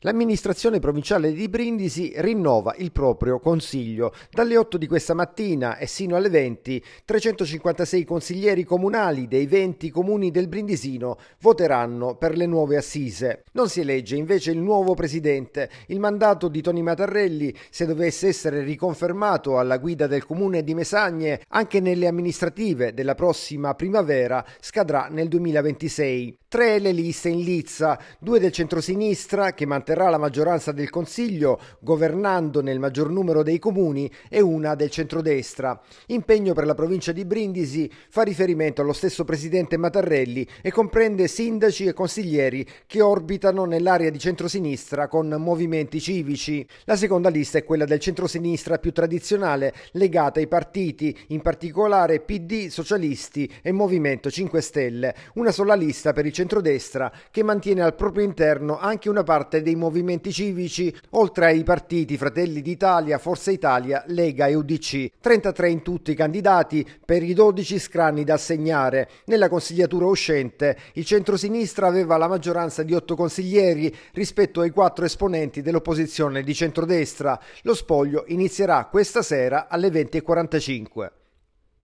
L'amministrazione provinciale di Brindisi rinnova il proprio consiglio. Dalle 8 di questa mattina e sino alle 20, 356 consiglieri comunali dei 20 comuni del Brindisino voteranno per le nuove assise. Non si elegge invece il nuovo presidente. Il mandato di Toni Matarelli, se dovesse essere riconfermato alla guida del comune di Mesagne, anche nelle amministrative della prossima primavera, scadrà nel 2026. Tre le liste in lizza, due del centrosinistra che mantengono manterrà la maggioranza del Consiglio, governando nel maggior numero dei comuni e una del centrodestra. Impegno per la provincia di Brindisi fa riferimento allo stesso presidente Mattarelli e comprende sindaci e consiglieri che orbitano nell'area di centrosinistra con movimenti civici. La seconda lista è quella del centrosinistra più tradizionale, legata ai partiti, in particolare PD, Socialisti e Movimento 5 Stelle. Una sola lista per il centrodestra che mantiene al proprio interno anche una parte dei dei movimenti civici, oltre ai partiti Fratelli d'Italia, Forza Italia, Lega e UDC. 33 in tutti i candidati per i 12 scranni da assegnare. Nella consigliatura uscente il centrosinistra aveva la maggioranza di 8 consiglieri rispetto ai 4 esponenti dell'opposizione di centrodestra. Lo spoglio inizierà questa sera alle 20.45.